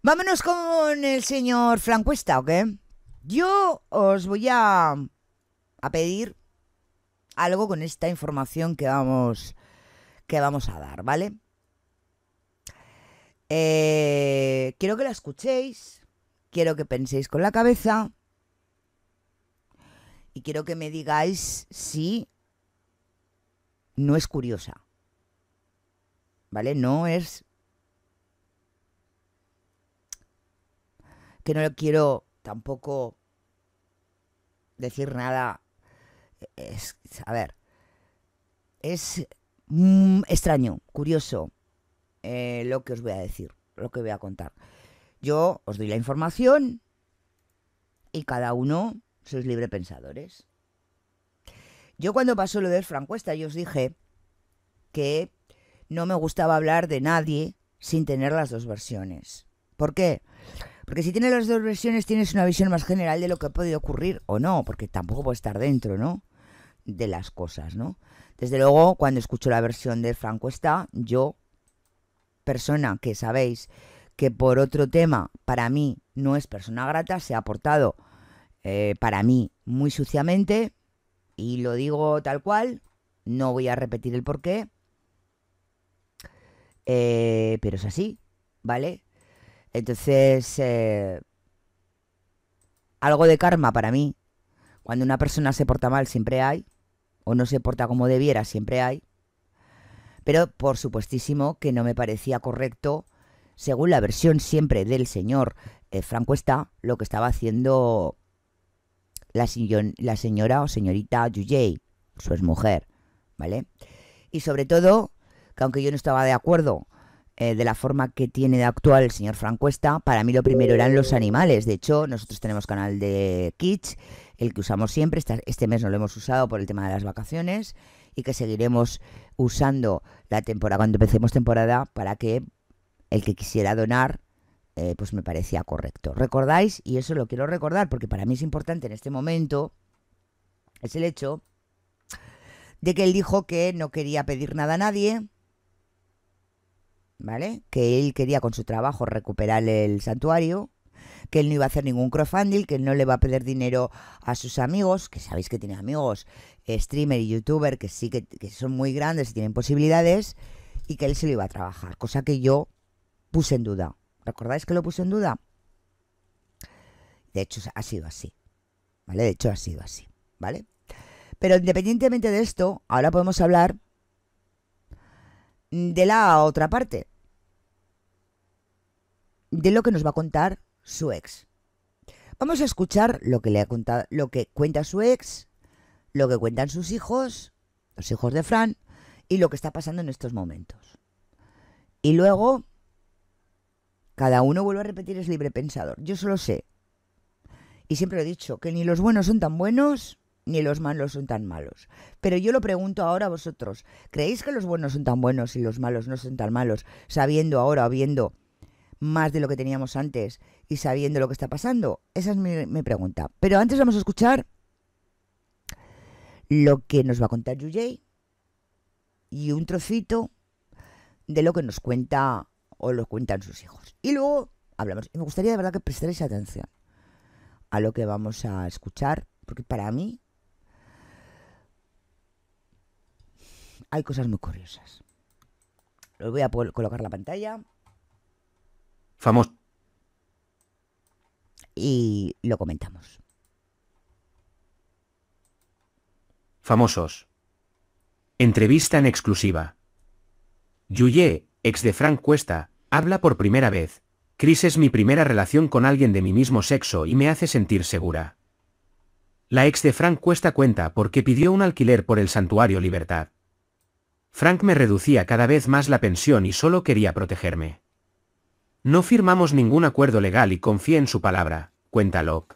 Vámonos con el señor Flancuesta, ¿ok? Yo os voy a, pedir algo con esta información que vamos, que vamos a dar, ¿vale? Eh, quiero que la escuchéis, quiero que penséis con la cabeza y quiero que me digáis si no es curiosa. ¿Vale? No es que no quiero tampoco decir nada. Es, a ver, es mm, extraño, curioso eh, lo que os voy a decir, lo que voy a contar. Yo os doy la información y cada uno sois libre pensadores. Yo cuando pasó lo del Francuesta, yo os dije que no me gustaba hablar de nadie sin tener las dos versiones. ¿Por qué? Porque si tienes las dos versiones tienes una visión más general de lo que ha podido ocurrir o no, porque tampoco puede estar dentro, ¿no? De las cosas, ¿no? Desde luego, cuando escucho la versión de Franco está, yo, persona que sabéis que por otro tema para mí no es persona grata, se ha portado eh, para mí muy suciamente, y lo digo tal cual, no voy a repetir el porqué, qué. Eh, pero es así, ¿vale? Entonces, eh, algo de karma para mí. Cuando una persona se porta mal, siempre hay. O no se porta como debiera, siempre hay. Pero, por supuestísimo, que no me parecía correcto, según la versión siempre del señor eh, Franco está, lo que estaba haciendo la, señora o señorita Yujay, su exmujer, ¿vale? Y sobre todo, que aunque yo no estaba de acuerdo eh, de la forma que tiene de actual el señor Francuesta, para mí lo primero eran los animales. De hecho, nosotros tenemos canal de Kitsch, el que usamos siempre. Este mes no lo hemos usado por el tema de las vacaciones y que seguiremos usando la temporada cuando empecemos temporada para que el que quisiera donar eh, pues me parecía correcto. ¿Recordáis? Y eso lo quiero recordar porque para mí es importante en este momento es el hecho de que él dijo que no quería pedir nada a nadie, ¿vale? Que él quería con su trabajo recuperar el santuario, que él no iba a hacer ningún crowdfunding, que él no le va a pedir dinero a sus amigos, que sabéis que tiene amigos, eh, streamer y youtuber, que sí que, que son muy grandes y tienen posibilidades, y que él se lo iba a trabajar, cosa que yo puse en duda. ¿Recordáis que lo puse en duda? De hecho, ha sido así. ¿Vale? De hecho, ha sido así. ¿Vale? Pero independientemente de esto, ahora podemos hablar de la otra parte, de lo que nos va a contar su ex. Vamos a escuchar lo que le ha contado, lo que cuenta su ex, lo que cuentan sus hijos, los hijos de Fran y lo que está pasando en estos momentos. Y luego cada uno vuelve a repetir es libre pensador. Yo solo sé y siempre lo he dicho que ni los buenos son tan buenos ni los malos son tan malos. Pero yo lo pregunto ahora a vosotros, ¿creéis que los buenos son tan buenos y los malos no son tan malos, sabiendo ahora, habiendo más de lo que teníamos antes y sabiendo lo que está pasando? Esa es mi, pregunta. Pero antes vamos a escuchar lo que nos va a contar Yuji y un trocito de lo que nos cuenta o lo cuentan sus hijos. Y luego hablamos. Y me gustaría de verdad que prestéis atención a lo que vamos a escuchar, porque para mí hay cosas muy curiosas. Lo voy a colocar la pantalla. Famoso. Y lo comentamos. Famosos. Entrevista en exclusiva. Yuye, ex de Frank Cuesta, habla por primera vez. Chris es mi primera relación con alguien de mi mismo sexo y me hace sentir segura. La ex de Frank Cuesta cuenta porque pidió un alquiler por el santuario Libertad. Frank me reducía cada vez más la pensión y solo quería protegerme. No firmamos ningún acuerdo legal y confié en su palabra, cuenta Locke.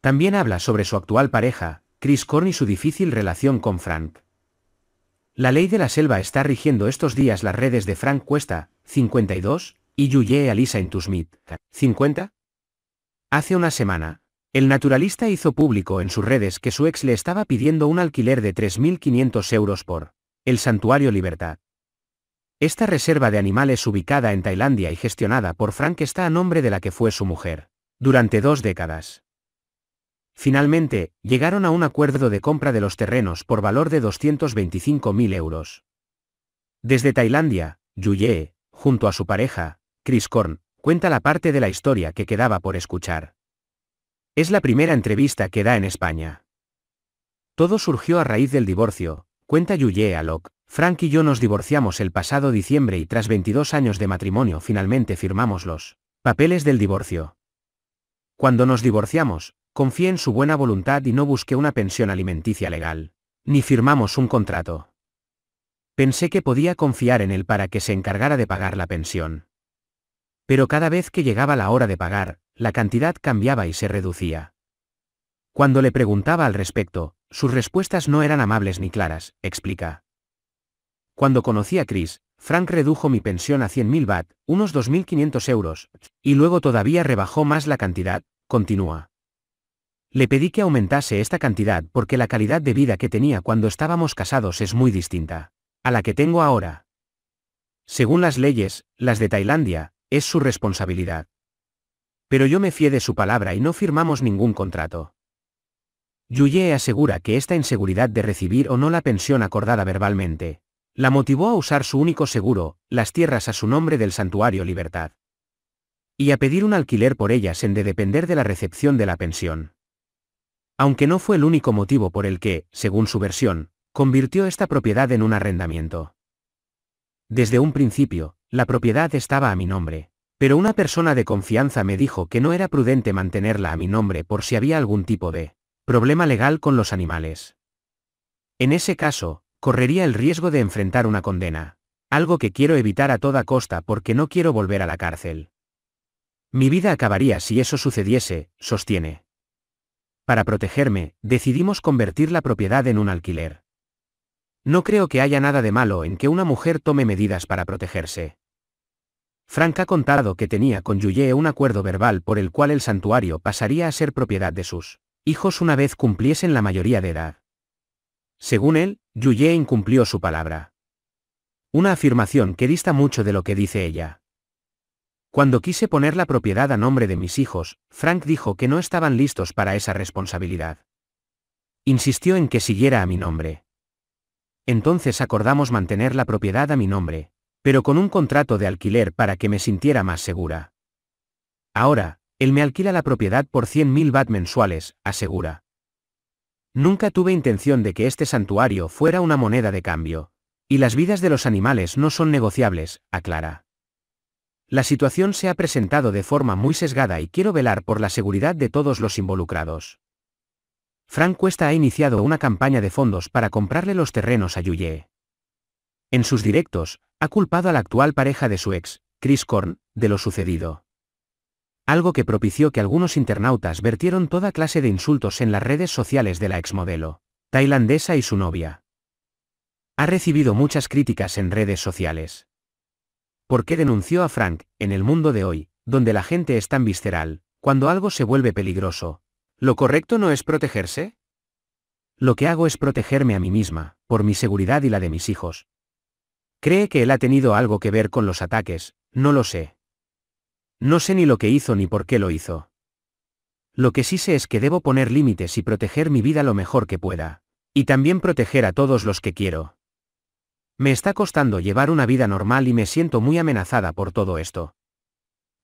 También habla sobre su actual pareja, Chris Korn y su difícil relación con Frank. La ley de la selva está rigiendo estos días las redes de Frank Cuesta, 52, y Yuye Alisa Smith 50. Hace una semana, el naturalista hizo público en sus redes que su ex le estaba pidiendo un alquiler de 3.500 euros por el Santuario Libertad. Esta reserva de animales ubicada en Tailandia y gestionada por Frank está a nombre de la que fue su mujer, durante dos décadas. Finalmente, llegaron a un acuerdo de compra de los terrenos por valor de 225.000 euros. Desde Tailandia, Yuye, junto a su pareja, Chris Korn, cuenta la parte de la historia que quedaba por escuchar. Es la primera entrevista que da en España. Todo surgió a raíz del divorcio, Cuenta Yuye Alok, Frank y yo nos divorciamos el pasado diciembre y tras 22 años de matrimonio finalmente firmamos los papeles del divorcio. Cuando nos divorciamos, confié en su buena voluntad y no busqué una pensión alimenticia legal, ni firmamos un contrato. Pensé que podía confiar en él para que se encargara de pagar la pensión. Pero cada vez que llegaba la hora de pagar, la cantidad cambiaba y se reducía. Cuando le preguntaba al respecto, sus respuestas no eran amables ni claras, explica. Cuando conocí a Chris, Frank redujo mi pensión a 100.000 baht, unos 2.500 euros, y luego todavía rebajó más la cantidad, continúa. Le pedí que aumentase esta cantidad porque la calidad de vida que tenía cuando estábamos casados es muy distinta a la que tengo ahora. Según las leyes, las de Tailandia, es su responsabilidad. Pero yo me fié de su palabra y no firmamos ningún contrato. Yuye asegura que esta inseguridad de recibir o no la pensión acordada verbalmente, la motivó a usar su único seguro, las tierras a su nombre del santuario Libertad. Y a pedir un alquiler por ellas en de depender de la recepción de la pensión. Aunque no fue el único motivo por el que, según su versión, convirtió esta propiedad en un arrendamiento. Desde un principio, la propiedad estaba a mi nombre, pero una persona de confianza me dijo que no era prudente mantenerla a mi nombre por si había algún tipo de Problema legal con los animales. En ese caso, correría el riesgo de enfrentar una condena, algo que quiero evitar a toda costa porque no quiero volver a la cárcel. Mi vida acabaría si eso sucediese, sostiene. Para protegerme, decidimos convertir la propiedad en un alquiler. No creo que haya nada de malo en que una mujer tome medidas para protegerse. Frank ha contado que tenía con Yuye un acuerdo verbal por el cual el santuario pasaría a ser propiedad de sus hijos una vez cumpliesen la mayoría de edad. Según él, Yuye incumplió su palabra. Una afirmación que dista mucho de lo que dice ella. Cuando quise poner la propiedad a nombre de mis hijos, Frank dijo que no estaban listos para esa responsabilidad. Insistió en que siguiera a mi nombre. Entonces acordamos mantener la propiedad a mi nombre, pero con un contrato de alquiler para que me sintiera más segura. Ahora, él me alquila la propiedad por 100.000 bat mensuales, asegura. Nunca tuve intención de que este santuario fuera una moneda de cambio. Y las vidas de los animales no son negociables, aclara. La situación se ha presentado de forma muy sesgada y quiero velar por la seguridad de todos los involucrados. Frank Cuesta ha iniciado una campaña de fondos para comprarle los terrenos a Yuye. En sus directos, ha culpado a la actual pareja de su ex, Chris Korn, de lo sucedido algo que propició que algunos internautas vertieron toda clase de insultos en las redes sociales de la exmodelo, tailandesa y su novia. Ha recibido muchas críticas en redes sociales. ¿Por qué denunció a Frank, en el mundo de hoy, donde la gente es tan visceral, cuando algo se vuelve peligroso? ¿Lo correcto no es protegerse? Lo que hago es protegerme a mí misma, por mi seguridad y la de mis hijos. ¿Cree que él ha tenido algo que ver con los ataques? No lo sé. No sé ni lo que hizo ni por qué lo hizo. Lo que sí sé es que debo poner límites y proteger mi vida lo mejor que pueda. Y también proteger a todos los que quiero. Me está costando llevar una vida normal y me siento muy amenazada por todo esto.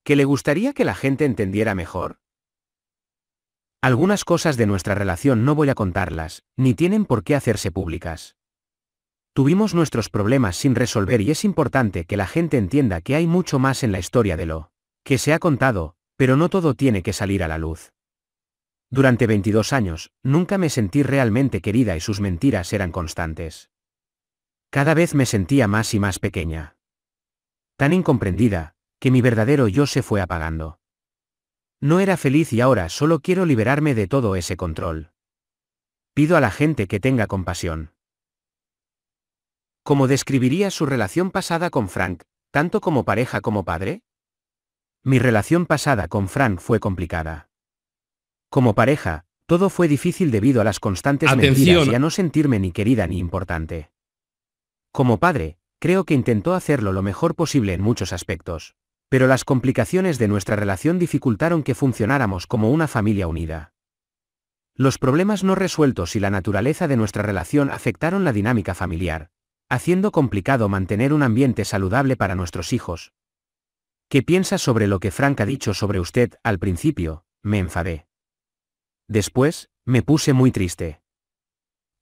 ¿Que le gustaría que la gente entendiera mejor? Algunas cosas de nuestra relación no voy a contarlas, ni tienen por qué hacerse públicas. Tuvimos nuestros problemas sin resolver y es importante que la gente entienda que hay mucho más en la historia de lo que se ha contado, pero no todo tiene que salir a la luz. Durante 22 años, nunca me sentí realmente querida y sus mentiras eran constantes. Cada vez me sentía más y más pequeña. Tan incomprendida, que mi verdadero yo se fue apagando. No era feliz y ahora solo quiero liberarme de todo ese control. Pido a la gente que tenga compasión. ¿Cómo describiría su relación pasada con Frank, tanto como pareja como padre? Mi relación pasada con Frank fue complicada. Como pareja, todo fue difícil debido a las constantes mentiras y a no sentirme ni querida ni importante. Como padre, creo que intentó hacerlo lo mejor posible en muchos aspectos. Pero las complicaciones de nuestra relación dificultaron que funcionáramos como una familia unida. Los problemas no resueltos y la naturaleza de nuestra relación afectaron la dinámica familiar, haciendo complicado mantener un ambiente saludable para nuestros hijos, ¿Qué piensa sobre lo que Frank ha dicho sobre usted? Al principio, me enfadé. Después, me puse muy triste.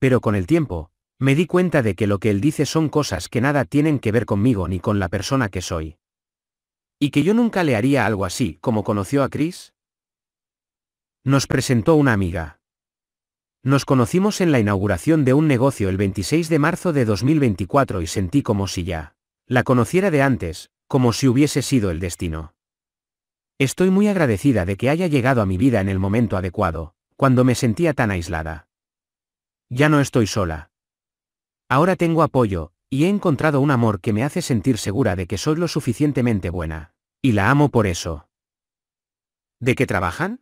Pero con el tiempo, me di cuenta de que lo que él dice son cosas que nada tienen que ver conmigo ni con la persona que soy. Y que yo nunca le haría algo así, como conoció a Chris. Nos presentó una amiga. Nos conocimos en la inauguración de un negocio el 26 de marzo de 2024 y sentí como si ya la conociera de antes, como si hubiese sido el destino. Estoy muy agradecida de que haya llegado a mi vida en el momento adecuado, cuando me sentía tan aislada. Ya no estoy sola. Ahora tengo apoyo, y he encontrado un amor que me hace sentir segura de que soy lo suficientemente buena. Y la amo por eso. ¿De qué trabajan?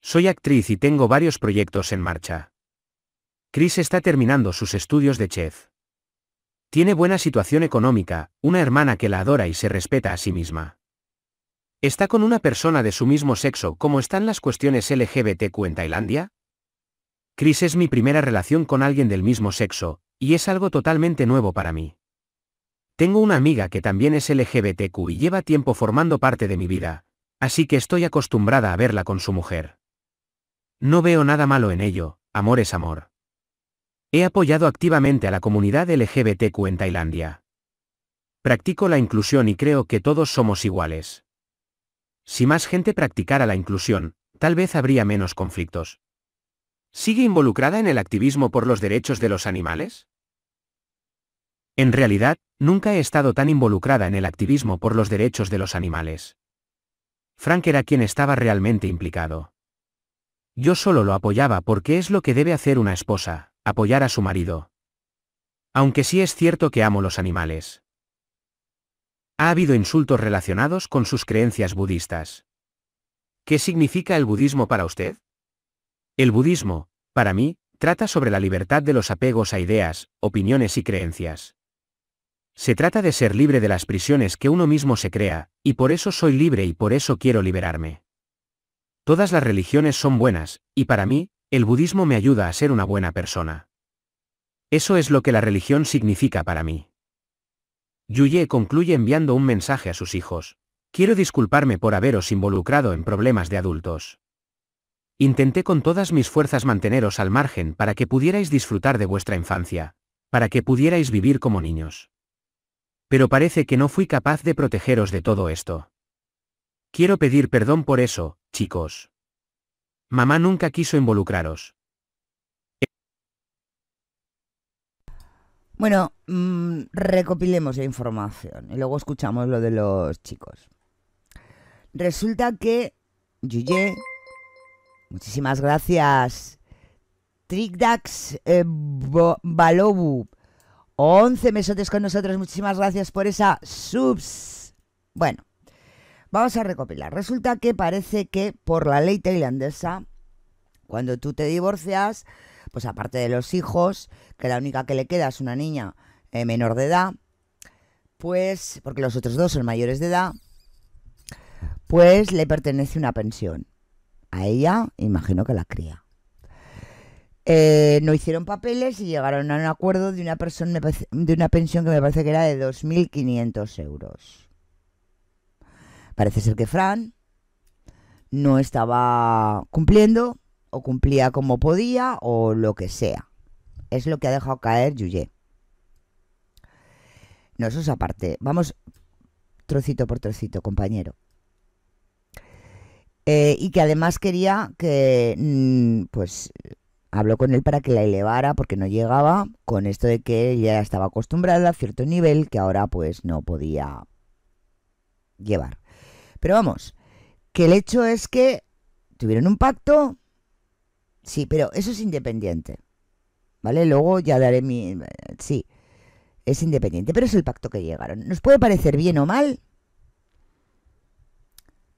Soy actriz y tengo varios proyectos en marcha. Chris está terminando sus estudios de chef. Tiene buena situación económica, una hermana que la adora y se respeta a sí misma. ¿Está con una persona de su mismo sexo como están las cuestiones LGBTQ en Tailandia? Chris es mi primera relación con alguien del mismo sexo, y es algo totalmente nuevo para mí. Tengo una amiga que también es LGBTQ y lleva tiempo formando parte de mi vida, así que estoy acostumbrada a verla con su mujer. No veo nada malo en ello, amor es amor. He apoyado activamente a la comunidad LGBTQ en Tailandia. Practico la inclusión y creo que todos somos iguales. Si más gente practicara la inclusión, tal vez habría menos conflictos. ¿Sigue involucrada en el activismo por los derechos de los animales? En realidad, nunca he estado tan involucrada en el activismo por los derechos de los animales. Frank era quien estaba realmente implicado. Yo solo lo apoyaba porque es lo que debe hacer una esposa apoyar a su marido. Aunque sí es cierto que amo los animales. Ha habido insultos relacionados con sus creencias budistas. ¿Qué significa el budismo para usted? El budismo, para mí, trata sobre la libertad de los apegos a ideas, opiniones y creencias. Se trata de ser libre de las prisiones que uno mismo se crea, y por eso soy libre y por eso quiero liberarme. Todas las religiones son buenas, y para mí, el budismo me ayuda a ser una buena persona. Eso es lo que la religión significa para mí. Yuye concluye enviando un mensaje a sus hijos. Quiero disculparme por haberos involucrado en problemas de adultos. Intenté con todas mis fuerzas manteneros al margen para que pudierais disfrutar de vuestra infancia, para que pudierais vivir como niños. Pero parece que no fui capaz de protegeros de todo esto. Quiero pedir perdón por eso, chicos. Mamá nunca quiso involucraros. Bueno, mm, recopilemos la información y luego escuchamos lo de los chicos. Resulta que Yuye, muchísimas gracias. Trickdax, eh, Balobu, 11 mesotes con nosotros, muchísimas gracias por esa subs. Bueno, Vamos a recopilar. Resulta que parece que por la ley tailandesa, cuando tú te divorcias, pues aparte de los hijos, que la única que le queda es una niña eh, menor de edad, pues, porque los otros dos son mayores de edad, pues le pertenece una pensión. A ella, imagino que la cría. Eh, no hicieron papeles y llegaron a un acuerdo de una, persona, de una pensión que me parece que era de 2.500 euros. Parece ser que Fran no estaba cumpliendo o cumplía como podía o lo que sea. Es lo que ha dejado caer Yuye. No, eso es aparte. Vamos trocito por trocito, compañero. Eh, y que además quería que, mm, pues, habló con él para que la elevara porque no llegaba con esto de que ella estaba acostumbrada a cierto nivel que ahora pues no podía llevar. Pero vamos, que el hecho es que tuvieron un pacto, sí, pero eso es independiente. ¿Vale? Luego ya daré mi... Sí, es independiente, pero es el pacto que llegaron. ¿Nos puede parecer bien o mal?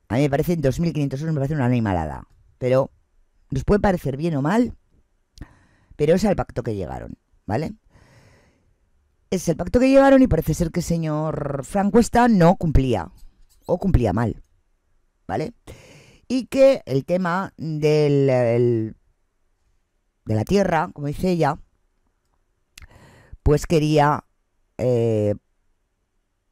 A mí me en 2.500 euros, me parece una animalada. Pero nos puede parecer bien o mal, pero es el pacto que llegaron, ¿vale? Es el pacto que llegaron y parece ser que el señor Frank no cumplía o cumplía mal. ¿Vale? Y que el tema del, de la tierra, como dice ella, pues quería eh,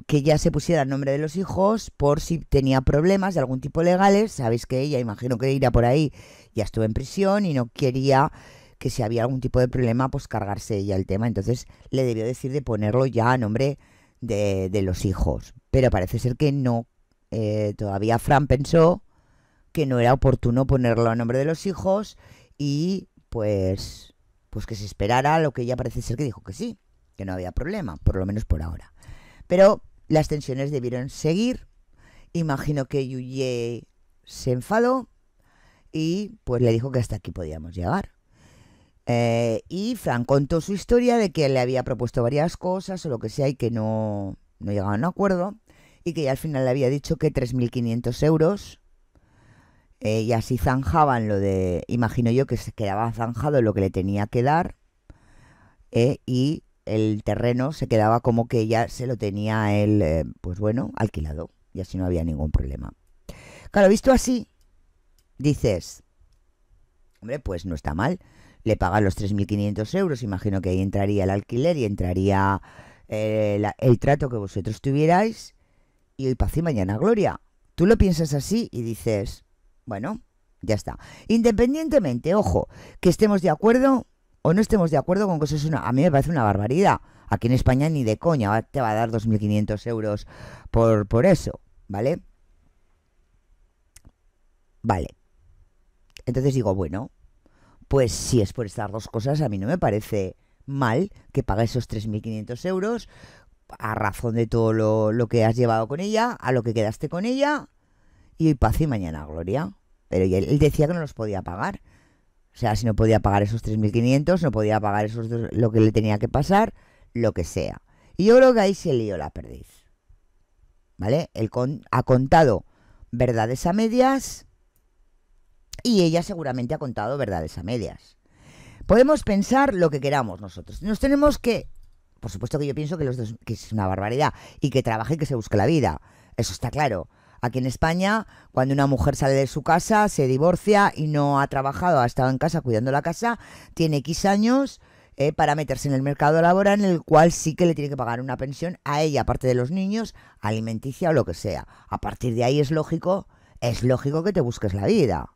que ya se pusiera el nombre de los hijos por si tenía problemas de algún tipo legales. Sabéis que ella, imagino que irá por ahí, ya estuvo en prisión y no quería que si había algún tipo de problema, pues cargarse ella el tema. Entonces le debió decir de ponerlo ya a nombre de, de los hijos. Pero parece ser que no eh, todavía Fran pensó que no era oportuno ponerlo a nombre de los hijos y pues, pues que se esperara lo que ella parece ser que dijo que sí, que no había problema, por lo menos por ahora. Pero las tensiones debieron seguir. Imagino que Yuye se enfadó y pues le dijo que hasta aquí podíamos llegar. Eh, y Fran contó su historia de que le había propuesto varias cosas o lo que sea y que no, no llegaban a acuerdo y que ya al final le había dicho que 3.500 euros. Eh, y así zanjaban lo de, imagino yo que se quedaba zanjado lo que le tenía que dar eh, y el terreno se quedaba como que ya se lo tenía él, eh, pues bueno, alquilado y así no había ningún problema. Claro, visto así, dices, hombre, pues no está mal, le pagan los 3.500 euros, imagino que ahí entraría el alquiler y entraría el trato que vosotros tuvierais y hoy paz y mañana gloria. Tú lo piensas así y dices, bueno, ya está. Independientemente, ojo, que estemos de acuerdo o no estemos de acuerdo con que eso una... A mí me parece una barbaridad. Aquí en España ni de coña te va a dar 2.500 euros por, por eso, ¿vale? Vale. Entonces digo, bueno, pues si es por estas dos cosas, a mí no me parece mal que pague esos 3.500 euros a razón de todo lo, que has llevado con ella, a lo que quedaste con ella, y paz y mañana gloria. Pero él decía que no los podía pagar. O sea, si no podía pagar esos 3.500, no podía pagar esos lo que le tenía que pasar, lo que sea. Y yo creo que ahí se lió la perdiz. ¿Vale? Él ha contado verdades a medias y ella seguramente ha contado verdades a medias. Podemos pensar lo que queramos nosotros. Nos tenemos que por supuesto que yo pienso que, los es una barbaridad y que trabaje y que se busque la vida. Eso está claro. Aquí en España, cuando una mujer sale de su casa, se divorcia y no ha trabajado, ha estado en casa cuidando la casa, tiene X años eh, para meterse en el mercado laboral, en el cual sí que le tiene que pagar una pensión a ella, aparte de los niños, alimenticia o lo que sea. A partir de ahí es lógico, es lógico que te busques la vida.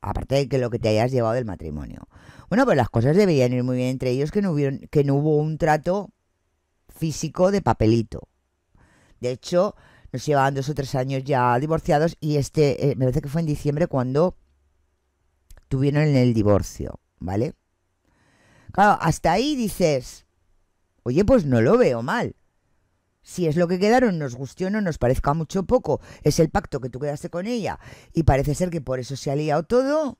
Aparte de que lo que te hayas llevado del matrimonio. Bueno, pues las cosas deberían ir muy bien entre ellos, que no, que no hubo un trato físico de papelito. De hecho, nos llevaban dos o tres años ya divorciados y este, eh, me parece que fue en diciembre cuando tuvieron el divorcio, ¿vale? Claro, hasta ahí dices, oye, pues no lo veo mal. Si es lo que quedaron, nos guste o no, nos parezca mucho poco, es el pacto que tú quedaste con ella y parece ser que por eso se ha liado todo,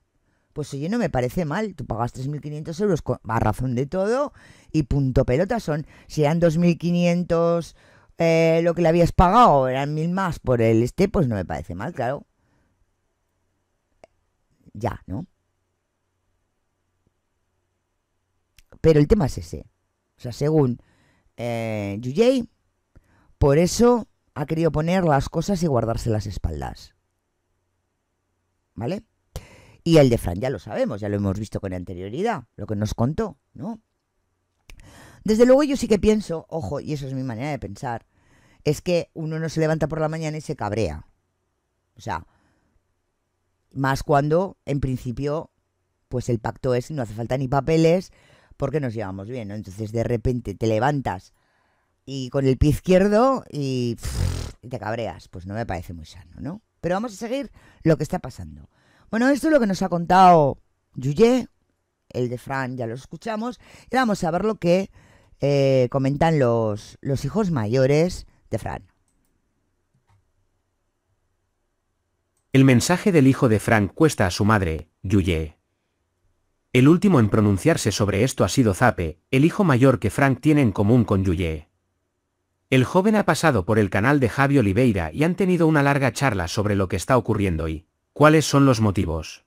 pues oye, no me parece mal. Tú pagas 3.500 euros con, a razón de todo y punto pelota son. Si eran 2.500 eh, lo que le habías pagado, eran mil más por el este, pues no me parece mal, claro. Ya, ¿no? Pero el tema es ese. O sea, según eh, por eso ha querido poner las cosas y guardarse las espaldas. ¿Vale? Y el de Fran ya lo sabemos, ya lo hemos visto con anterioridad, lo que nos contó, ¿no? Desde luego yo sí que pienso, ojo, y eso es mi manera de pensar, es que uno no se levanta por la mañana y se cabrea. O sea, más cuando, en principio, pues el pacto es, no hace falta ni papeles, porque nos llevamos bien, ¿no? Entonces de repente te levantas y con el pie izquierdo y, y te cabreas. Pues no me parece muy sano, ¿no? Pero vamos a seguir lo que está pasando. Bueno, esto es lo que nos ha contado Yuye, el de Fran, ya lo escuchamos, y vamos a ver lo que eh, comentan los, los hijos mayores de Fran. El mensaje del hijo de Frank cuesta a su madre, Yuye. El último en pronunciarse sobre esto ha sido Zape, el hijo mayor que Frank tiene en común con Yuye. El joven ha pasado por el canal de Javi Oliveira y han tenido una larga charla sobre lo que está ocurriendo hoy. ¿Cuáles son los motivos?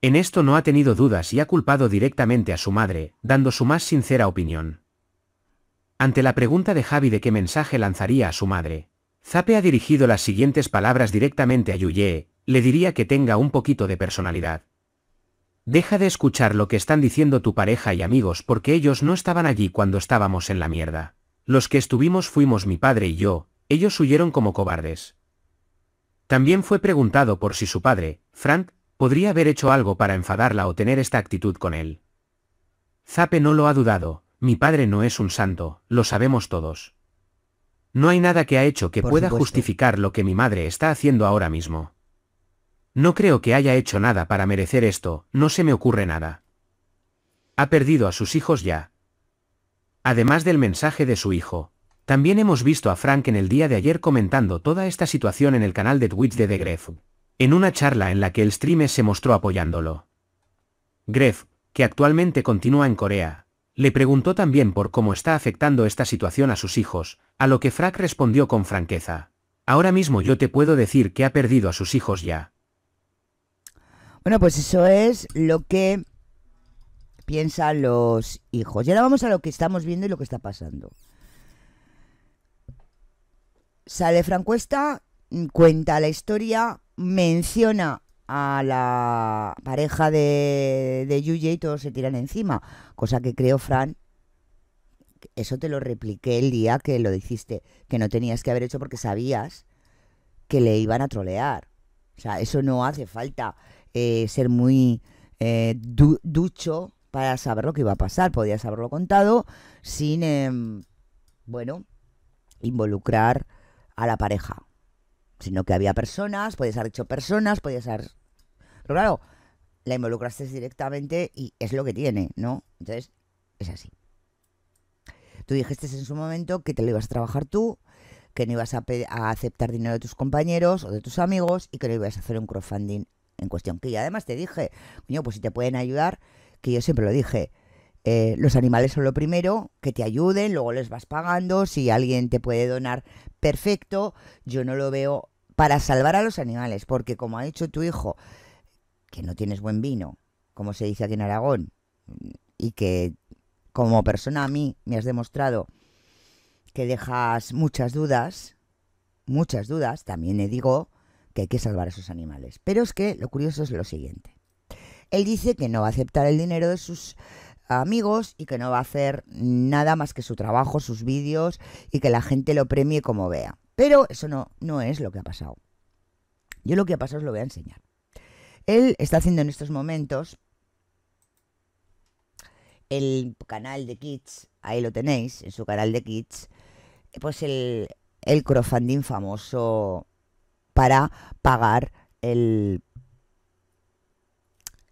En esto no ha tenido dudas y ha culpado directamente a su madre, dando su más sincera opinión. Ante la pregunta de Javi de qué mensaje lanzaría a su madre, Zape ha dirigido las siguientes palabras directamente a Yuye, le diría que tenga un poquito de personalidad. Deja de escuchar lo que están diciendo tu pareja y amigos porque ellos no estaban allí cuando estábamos en la mierda. Los que estuvimos fuimos mi padre y yo, ellos huyeron como cobardes. También fue preguntado por si su padre, Frank, podría haber hecho algo para enfadarla o tener esta actitud con él. Zape no lo ha dudado, mi padre no es un santo, lo sabemos todos. No hay nada que ha hecho que pueda justificar lo que mi madre está haciendo ahora mismo. No creo que haya hecho nada para merecer esto, no se me ocurre nada. Ha perdido a sus hijos ya. Además del mensaje de su hijo, también hemos visto a Frank en el día de ayer comentando toda esta situación en el canal de Twitch de The en una charla en la que el streamer se mostró apoyándolo. Gref, que actualmente continúa en Corea, le preguntó también por cómo está afectando esta situación a sus hijos, a lo que Frank respondió con franqueza. Ahora mismo yo te puedo decir que ha perdido a sus hijos ya. Bueno, pues eso es lo que piensan los hijos. Y ahora vamos a lo que estamos viendo y lo que está pasando sale Francuesta, mm, cuenta la historia, menciona a la pareja de, de y todos se tiran encima, cosa que creo, Fran, eso te lo repliqué el día que lo dijiste, que no tenías que haber hecho porque sabías que le iban a trolear. O sea, eso no hace falta eh, ser muy eh, ducho para saber lo que iba a pasar. Podías haberlo contado sin, em, bueno, involucrar a la pareja, sino que había personas, podías haber hecho personas, podías ser Pero claro, la involucraste directamente y es lo que tiene, ¿no? Entonces, es así. Tú dijiste en su momento que te lo ibas a trabajar tú, que no ibas a, aceptar dinero de tus compañeros o de tus amigos y que no ibas a hacer un crowdfunding en cuestión. Que y además te dije, coño, pues si te pueden ayudar, que yo siempre lo dije, eh, los animales son lo primero, que te ayuden, luego les vas pagando, si alguien te puede donar perfecto, yo no lo veo para salvar a los animales, porque como ha dicho tu hijo, que no tienes buen vino, como se dice aquí en Aragón, y que como persona a mí me has demostrado que dejas muchas dudas, muchas dudas, también le digo que hay que salvar a esos animales. Pero es que lo curioso es lo siguiente. Él dice que no va a aceptar el dinero de sus amigos y que no va a hacer nada más que su trabajo, sus vídeos y que la gente lo premie como vea. Pero eso no, no es lo que ha pasado. Yo lo que ha pasado os lo voy a enseñar. Él está haciendo en estos momentos el canal de Kids, ahí lo tenéis, en su canal de Kids, pues el, el crowdfunding famoso para pagar el,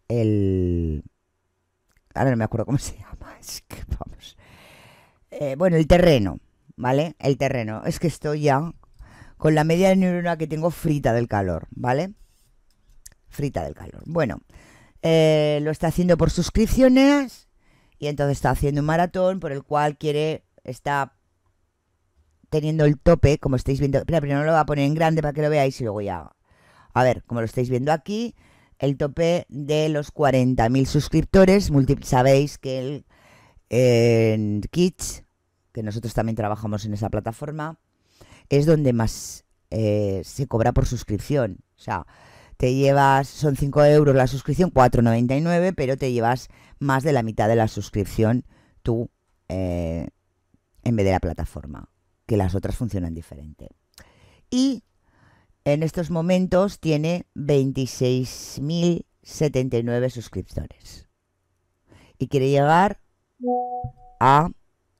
el ahora no me acuerdo cómo se llama, vamos. Eh, bueno, el terreno, ¿vale? El terreno. Es que estoy ya con la media de neurona que tengo frita del calor, ¿vale? Frita del calor. Bueno, eh, lo está haciendo por suscripciones y entonces está haciendo un maratón por el cual quiere, está teniendo el tope, como estáis viendo. Pero primero lo voy a poner en grande para que lo veáis y luego ya. A ver, como lo estáis viendo aquí, el tope de los 40.000 suscriptores. Sabéis que el Kitsch, que nosotros también trabajamos en esa plataforma, es donde más eh, se cobra por suscripción. O sea, te llevas, son 5 euros la suscripción, 4,99, pero te llevas más de la mitad de la suscripción tú eh, en vez de la plataforma, que las otras funcionan diferente. Y en estos momentos tiene 26.079 suscriptores. Y quiere llegar a,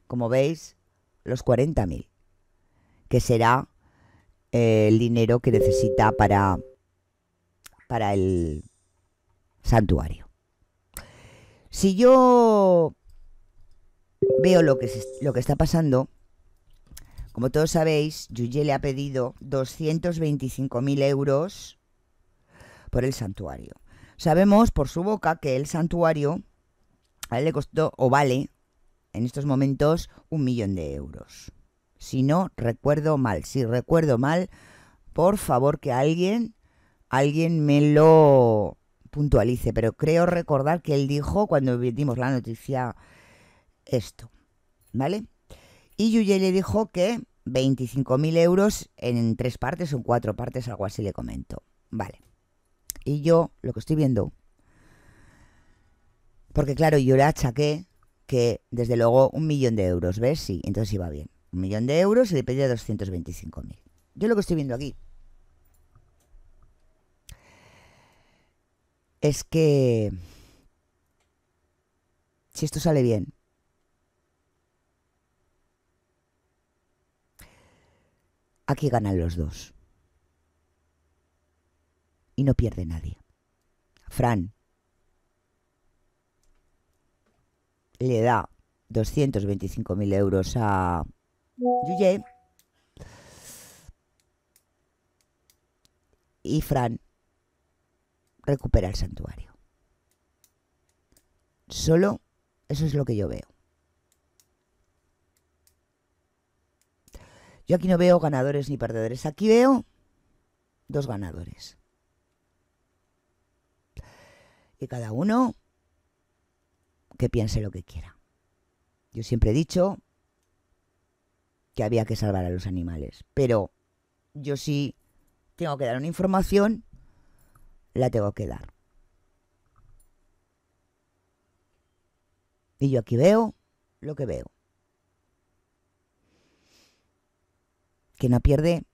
como veis, los 40.000, que será eh, el dinero que necesita para, para el santuario. Si yo veo lo que, lo que está pasando, como todos sabéis, Yuye le ha pedido 225.000 euros por el santuario. Sabemos por su boca que el santuario a él le costó o vale en estos momentos un millón de euros. Si no recuerdo mal, si recuerdo mal, por favor que alguien, alguien me lo puntualice. Pero creo recordar que él dijo cuando dimos la noticia esto, ¿vale? Y Yuye le dijo que 25.000 euros en tres partes o en cuatro partes, algo así le comento. Vale. Y yo lo que estoy viendo, porque claro, yo le achaqué que desde luego un millón de euros, ¿ves? Sí, entonces iba bien. Un millón de euros y le pedía 225.000. Yo lo que estoy viendo aquí es que si esto sale bien, Aquí ganan los dos. Y no pierde nadie. Fran le da 225.000 euros a Yuye. Y Fran recupera el santuario. Solo eso es lo que yo veo. Yo aquí no veo ganadores ni perdedores. Aquí veo dos ganadores. Y cada uno que piense lo que quiera. Yo siempre he dicho que había que salvar a los animales, pero yo sí tengo que dar una información, la tengo que dar. Y yo aquí veo lo que veo. que no pierde,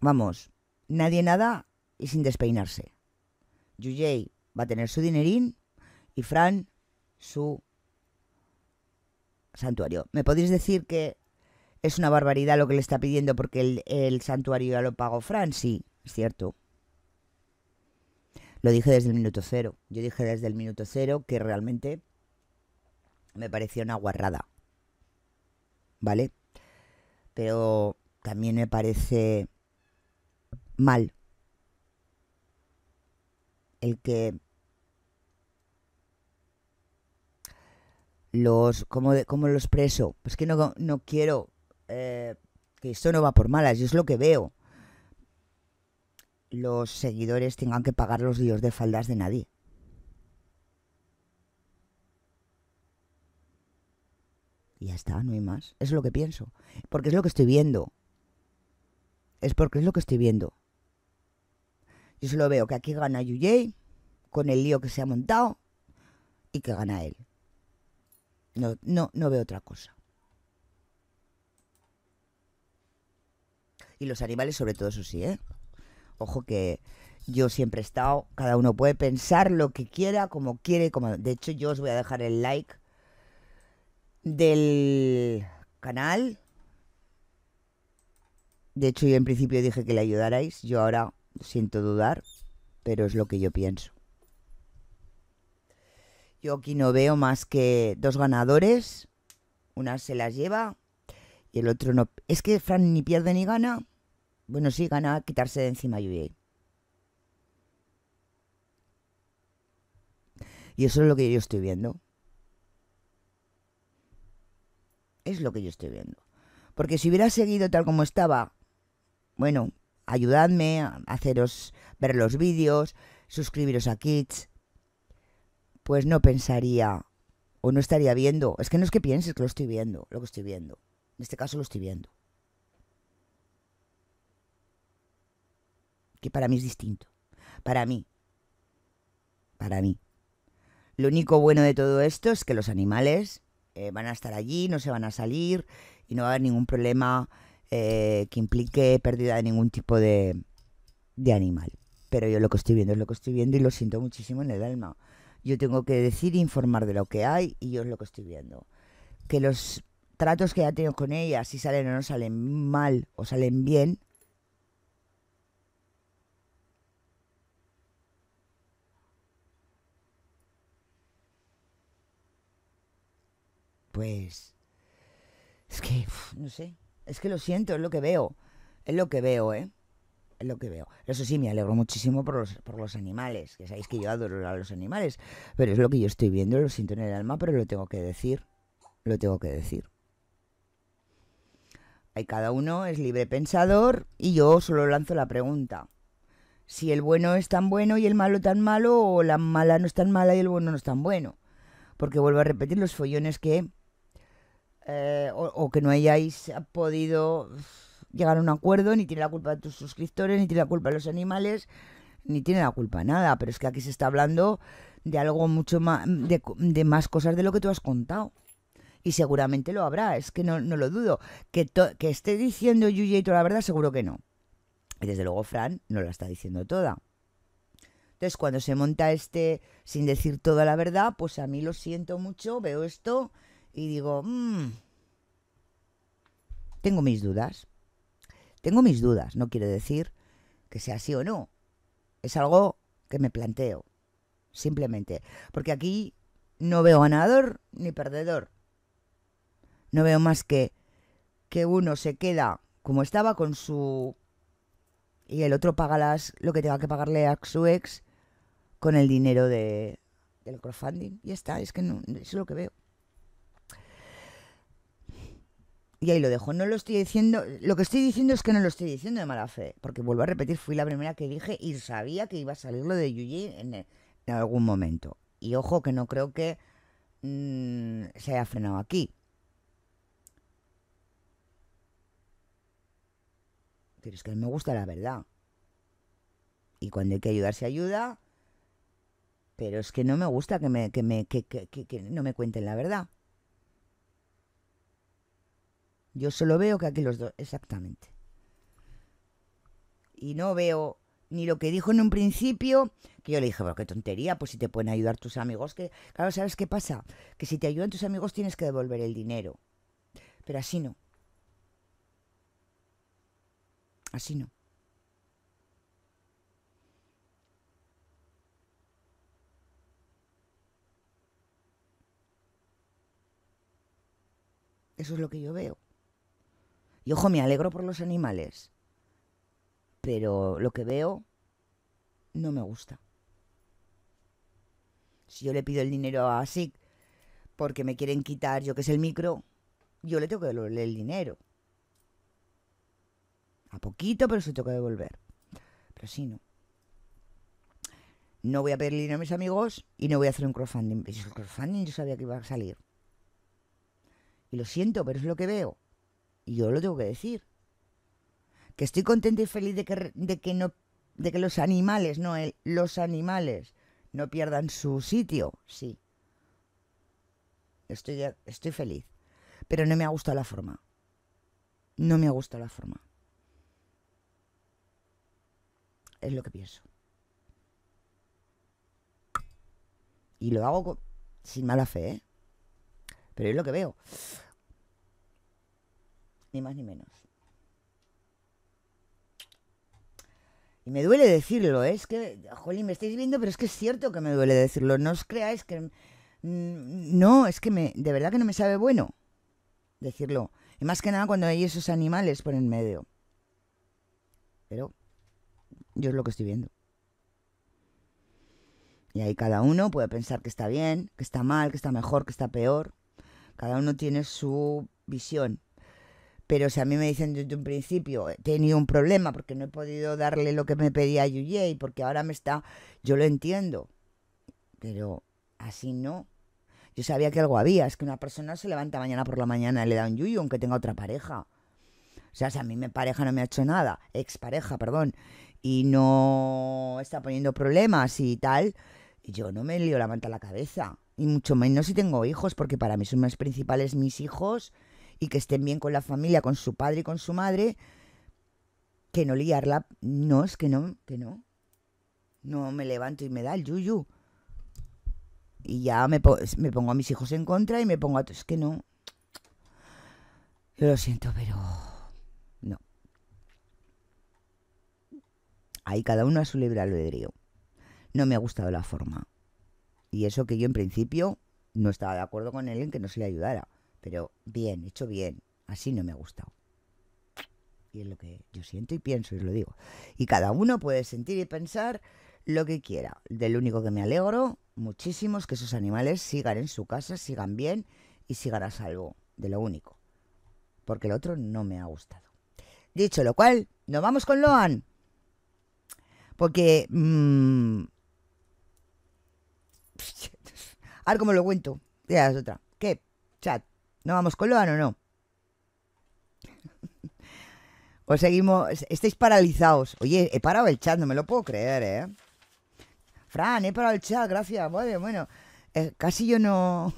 vamos, nadie nada y sin despeinarse. Yuyei va a tener su dinerín y Fran su santuario. ¿Me podéis decir que es una barbaridad lo que le está pidiendo porque el, el santuario ya lo pagó Fran? Sí, es cierto. Lo dije desde el minuto cero. Yo dije desde el minuto cero que realmente me parecía una guarrada. ¿Vale? pero también me parece mal el que los como cómo lo expreso pues que no, quiero eh, que esto no va por malas yo es lo que veo los seguidores tengan que pagar los dios de faldas de nadie Y ya está, no hay más. Es lo que pienso. Porque es lo que estoy viendo. Es porque es lo que estoy viendo. Yo solo veo que aquí gana Yuyei con el lío que se ha montado y que gana él. No, no, no veo otra cosa. Y los animales sobre todo, eso sí, ¿eh? Ojo que yo siempre he estado, cada uno puede pensar lo que quiera, como quiere, como... De hecho, yo os voy a dejar el like del canal. De hecho, yo en principio dije que le ayudarais. Yo ahora siento dudar, pero es lo que yo pienso. Yo aquí no veo más que dos ganadores. Una se las lleva y el otro no. Es que Fran ni pierde ni gana. Bueno, sí, gana quitarse de encima a Y eso es lo que yo estoy viendo. Es lo que yo estoy viendo. Porque si hubiera seguido tal como estaba, bueno, ayudadme a haceros ver los vídeos, suscribiros a Kids, pues no pensaría o no estaría viendo. Es que no es que pienses que lo estoy viendo, lo que estoy viendo. En este caso lo estoy viendo. Que para mí es distinto. Para mí. Para mí. Lo único bueno de todo esto es que los animales eh, van a estar allí, no se van a salir y no va a haber ningún problema eh, que implique pérdida de ningún tipo de, animal. Pero yo lo que estoy viendo es lo que estoy viendo y lo siento muchísimo en el alma. Yo tengo que decir e informar de lo que hay y yo es lo que estoy viendo. Que los tratos que ya tengo con ella si salen o no salen mal o salen bien, pues... Es que, no sé, es que lo siento, es lo que veo, es lo que veo, ¿eh? Es lo que veo. Eso sí, me alegro muchísimo por los, animales, que sabéis que yo adoro a los animales, pero es lo que yo estoy viendo, lo siento en el alma, pero lo tengo que decir, lo tengo que decir. Hay cada uno es libre pensador y yo solo lanzo la pregunta. Si el bueno es tan bueno y el malo tan malo, o la mala no es tan mala y el bueno no es tan bueno. Porque vuelvo a repetir los follones que eh, o, que no hayáis podido mm, llegar a un acuerdo, ni tiene la culpa de tus suscriptores, ni tiene la culpa de los animales, ni tiene la culpa nada, pero es que aquí se está hablando de algo mucho más, de, más cosas de lo que tú has contado. Y seguramente lo habrá, es que no, lo dudo. Que, que esté diciendo Yuji toda la verdad, seguro que no. Y desde luego Fran no la está diciendo toda. Entonces, cuando se monta este sin decir toda la verdad, pues a mí lo siento mucho, veo esto y digo, mm, tengo mis dudas. Tengo mis dudas, no quiero decir que sea así o no. Es algo que me planteo, simplemente. Porque aquí no veo ganador ni perdedor. No veo más que que uno se queda como estaba con su... y el otro paga las, lo que tenga que pagarle a su ex con el dinero de, del crowdfunding. Y está, es que no, es lo que veo. Y ahí lo dejo. No lo estoy diciendo. Lo que estoy diciendo es que no lo estoy diciendo de mala fe. Porque vuelvo a repetir, fui la primera que dije y sabía que iba a salir lo de Yuji en, algún momento. Y ojo, que no creo que mm, se haya frenado aquí. Pero es que a mí me gusta la verdad. Y cuando hay que ayudar, se ayuda. Pero es que no me gusta que, me, que, me, que, que no me cuenten la verdad. Yo solo veo que aquí los dos, exactamente. Y no veo ni lo que dijo en un principio, que yo le dije, pero qué tontería, pues si te pueden ayudar tus amigos, que claro, ¿sabes qué pasa? Que si te ayudan tus amigos tienes que devolver el dinero. Pero así no. Así no. Eso es lo que yo veo. Y ojo, me alegro por los animales, pero lo que veo no me gusta. Si yo le pido el dinero a SIC porque me quieren quitar yo que es el micro, yo le tengo que devolver el dinero. A poquito, pero se toca devolver. Pero si no. No voy a pedir dinero a mis amigos y no voy a hacer un crowdfunding. El crowdfunding yo sabía que iba a salir. Y lo siento, pero es lo que veo y yo lo tengo que decir. Que estoy contenta y feliz de que, no, de que los animales, no los animales, no pierdan su sitio, sí. Estoy, estoy feliz. Pero no me ha gustado la forma. No me ha gustado la forma. Es lo que pienso. Y lo hago sin mala fe, ¿eh? Pero es lo que veo ni más ni menos. Y me duele decirlo, ¿eh? es que, jolín, me estáis viendo, pero es que es cierto que me duele decirlo. No os creáis que... Mm, no, es que me, de verdad que no me sabe bueno decirlo. Y más que nada cuando hay esos animales por en medio. Pero yo es lo que estoy viendo. Y ahí cada uno puede pensar que está bien, que está mal, que está mejor, que está peor. Cada uno tiene su visión pero si a mí me dicen desde un principio, he eh, tenido un problema porque no he podido darle lo que me pedía a y porque ahora me está, yo lo entiendo. Pero así no. Yo sabía que algo había, es que una persona se levanta mañana por la mañana y le da un yuyu aunque tenga otra pareja. O sea, si a mí mi pareja no me ha hecho nada, Ex-pareja, perdón, y no está poniendo problemas y tal, yo no me lío la manta a la cabeza. Y mucho menos si tengo hijos, porque para mí son más principales mis hijos y que estén bien con la familia, con su padre y con su madre, que no liarla. No, es que no, que no. No me levanto y me da el yuyu. Y ya me, pongo a mis hijos en contra y me pongo a... Es que no. lo siento, pero... No. Ahí cada uno a su libre albedrío. No me ha gustado la forma. Y eso que yo en principio no estaba de acuerdo con él en que no se le ayudara pero bien, hecho bien, así no me ha gustado. Y es lo que yo siento y pienso y lo digo. Y cada uno puede sentir y pensar lo que quiera. Del único que me alegro muchísimo es que esos animales sigan en su casa, sigan bien y sigan a salvo. De lo único. Porque el otro no me ha gustado. Dicho lo cual, nos vamos con Loan. Porque... Mmm, ahora cómo lo cuento. Ya es otra. ¿Qué? Chat. ¿No vamos con Loan o no? o seguimos, estáis paralizados. Oye, he parado el chat, no me lo puedo creer, ¿eh? Fran, he parado el chat, gracias. Bueno, bueno, eh, casi yo no...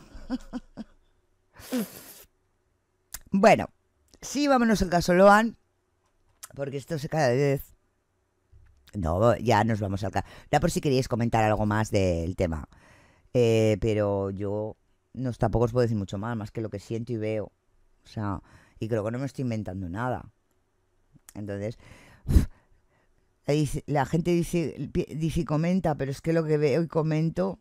bueno, sí, vámonos al caso Loan, porque esto se cada vez... No, ya nos vamos al caso. Ya por si queréis comentar algo más del tema. Eh, pero yo no, tampoco os puedo decir mucho más, más que lo que siento y veo. O sea, y creo que no me estoy inventando nada. Entonces, la gente dice, dice y comenta, pero es que lo que veo y comento